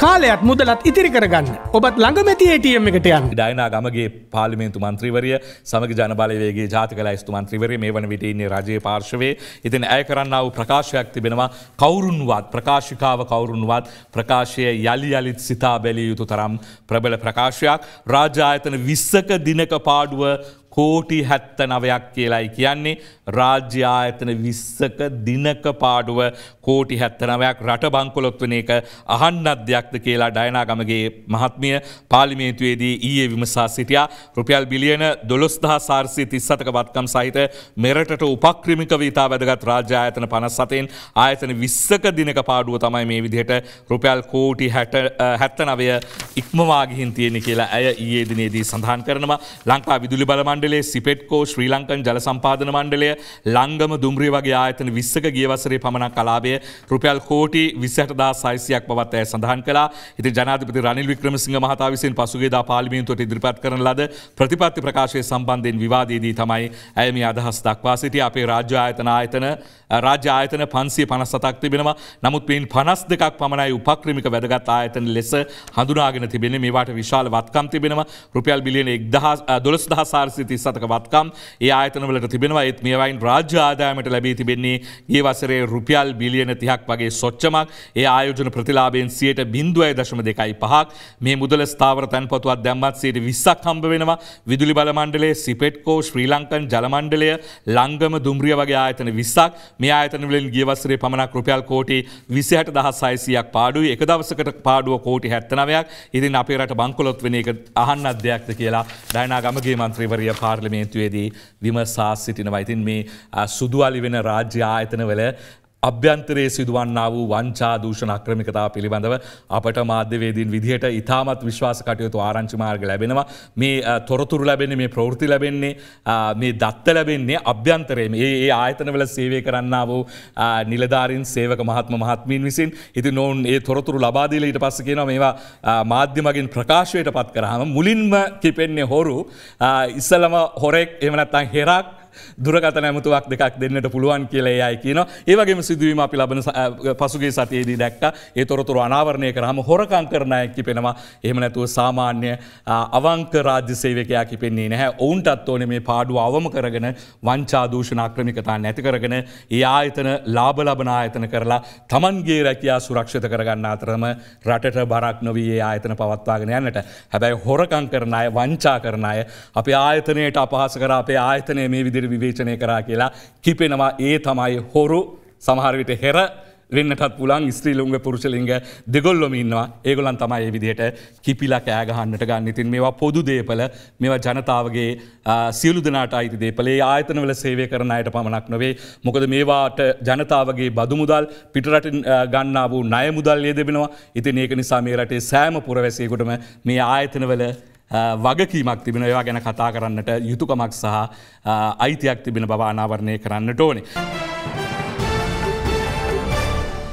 කාලයක්ත් මුදලත් ඉතිරි කරගන්න ඔබත් ළඟමැති ATM එකට යන්න ඩයිනා ගමගේ පාලිමේන්තු මන්ත්‍රීවරිය සමග ජනබලවේගේ ජාතික ලයිස්තු මන්ත්‍රීවරිය මේ වන විට ඉන්නේ රජයේ පාර්ශවයේ ඉතින් ඇය කරන්නා වූ ප්‍රකාශයක් තිබෙනවා කවුරුන්වත් ප්‍රකාශිකාව කවුරුන්වත් ප්‍රකාශය යළි යළිත් සිතා බැලිය යුතු තරම් ප්‍රබල ප්‍රකාශයක් රාජායතන විස්සක දිනක පාඩුව කෝටි හැත්ත නවයක් කියලයි කියන්නේ රාජ්‍ය ආයතන විස්සක දිනක පාඩුව කෝටි හැත්ත නවයක් රට බංකොලොත් වන එක අහන්න අධ්‍යයක්ද කියලා ඩයනාගමගේ මහත්මිය පාලිමේතුවේදී ඊයේ විමසා සිටියා රුපියල් බිලියන දොළොස්දා සාර්සය තිස්සතක වත්කම් සහිත මෙරට උපක්‍රමික වීතා වැදගත් රාජ්‍ය ආයතන පනස් සතයෙන් ආයතන විස්සක දිනක පාඩුව තමයි මේ විදිහට රුපියල් කෝටි හැත්ත නවය ඉක්මවාගිහින් තියෙන කියලා ඇය ඒ දිනේදී සඳහන් කරනවා ලංකා විදුලි බලමන්ඩ මණ්ඩලේ සිපෙට්කෝ ශ්‍රී ලංකන් ජල සම්පාදන මණ්ඩලය ලංගම දුම්රිය වගේ ආයතන විස්සක ගියවසරේ පමණක් කලාබය රුපියල් කෝටි විසටදා සයිසියක් පවත් ඇය සඳහන් කලා ඉති ජනාධපති රනිල් වික්‍රමසිංහ මහතා විසින් පසුගේදා පාලිමේන්තුවට ඉදිරිපත් කරන ලද ප්‍රතිපත්ති ප්‍රකාශය සම්බන්ධයෙන් විවාදයේදී තමයි ඇය මේ අදහස් දක්වා සිටි අපේ රාජ්‍ය ආයතන ආයතන රාජ්‍ය ආයතන පන්සිය පනස් සතක් තිබෙනවා නමුත් මෙයින් පනස් දෙකක් පමණයි උපක්‍රමික වැදගත් ආයතන ලෙස හඳුනාගෙන තිබෙන මේවාට විශාල වත්කම් තිබෙනවා රුපියල් බිලියන එක් දහ දොළස් දහසාර්සිති තිස්සතක වත්කම් ඒ ආයතනවලට තිබෙනවා ඒත් මේවයින් රාජ්‍ය ආදායමට ලැබී තිබෙන්නේ ඒ වසරේ රුපියල් බිලියන තිහක් වගේ සොච්චමක් ඒ ආයෝජන ප්‍රතිලාබෙන් සියයට බින්දුවය දශම දෙකයි පහක් මේ මුදල ස්ථාවර තැන්පතුවත් දැම්මත් සයට විස්සක් හම්බ වෙනවා විදුලි බලමණ්ඩලේ සිපෙට්කෝ ශ්‍රී ලංකන් ජලමණ්ඩලය ලංගම දුම්රිය වගේ ආයතන විස්සක් මේ ආයතනවලින් ගියවසරේ පමණක් රුපියල් කෝටි විසිහට දහස් සයිසියක් පාඩුයි එක දවසකට පාඩුව කෝටි හැත්තනවයක් ඉතින් අපේ රට බංකොලොත් වෙන එක අහන්න අධ්‍යයක්ත කියලා ඩයිනා ගමගේ මන්ත්‍රීවරිය පාර්ලිමේන්තුවේදී විමසා සිටිනවා. ඉතින් මේ සුදුවලි වෙන රාජ්‍ය ආයතනවල අභ්‍යන්තරයේ සිදුවන්නා වූ වංචා දූෂණ අක්‍රමිකතා පිළිබඳව අපට මාධ්‍යවේදීන් විදිහට ඉතාමත් විශ්වාස කටයුතු ආරංචි මාර්ග ලැබෙනවා මේ තොරතුරු ලැබෙන මේ ප්‍රවෘති ලැබෙන්නේ මේ දත්ත ලැබෙන්නේ අභ්‍යන්තරයේ මේ ඒ ආයතනවල සේවය කරන්න වූ නිලධාරින් සේවක මහත්ම මහත්මීන් විසින් ඉති නොවන් ඒ තොරතුරු ලබාදීල ඊට පස්ස කියෙන මේවා මාධ්‍යමගින් ප්‍රකාශයට පත් කරහම මුලින්ම කිපෙන්නේ හොරු ඉස්සලම හොරෙක් එමනත්තන් හෙරක් දුරගත නැමතුවක් දෙකක් දෙන්නට පුළුවන් කියලේ අයි කියන ඒවගේම සිදුවීම අපි ලබන පසුගේ සතියේදී දැක්ක ඒ තොරතුර අනාවරණය කරහම හොරකං කරණයකි පෙනවා එහම නැතුව සාමාන්‍ය අවංක රාජ්‍ය සේවකයා කිපෙන්නේ නැහැ ඔවුන්ටත් ඕන මේ පාඩු අවම කරගෙන වංචා දූෂණ ක්‍රමිකතා නැති කරගෙන ඒ ආයතන ලාබ ලබන ආයතන කරලා තමන්ගේ රැකයා සුරක්ෂත කරගන්න අතරම රටට බරක් නොවයේ ආයතන පවත්වාගෙන යන්නට හැබැයි හොරකං කරණය වංචා කරණය අපි ආයතනයට අපහස කර අපේ ආයතනය මේ විදි විදිරි විවේචනය කරා කියලා කිපෙනවා ඒ තමයි හොරු සමහරවිට හෙර වෙන්නටත් පුලන් ස්ත්‍රීලුන්ග පුරුෂලින්ග දෙගොල්ලොම ඉන්නවා ඒගොලන් තමයි ඒ විදිහට කිපිලා කෑගහන්නට ගන්න ඉතින් මේවා පොදු දේපල මෙවා ජනතාවගේ සියලු දෙනාට අයිති දේපලේ ආයතනවල සේවය කරන අයට පමණක් නොවේ මොකද මේවාට ජනතාවගේ බදුමුදල් පිටරට ගන්නා වූ නය මුදල් යෙදෙබෙනවා ඉතින් ඒක නිසා මේ රටේ සෑම පුරවැසයකුටම මේ ආයතනවල වගකීමක් තිබෙන ඒවා ගැන කතා කරන්නට යුතුකමක් සහ අයිතියක් තිබෙන බව අනාවරණය කරන්නට ඕනේ.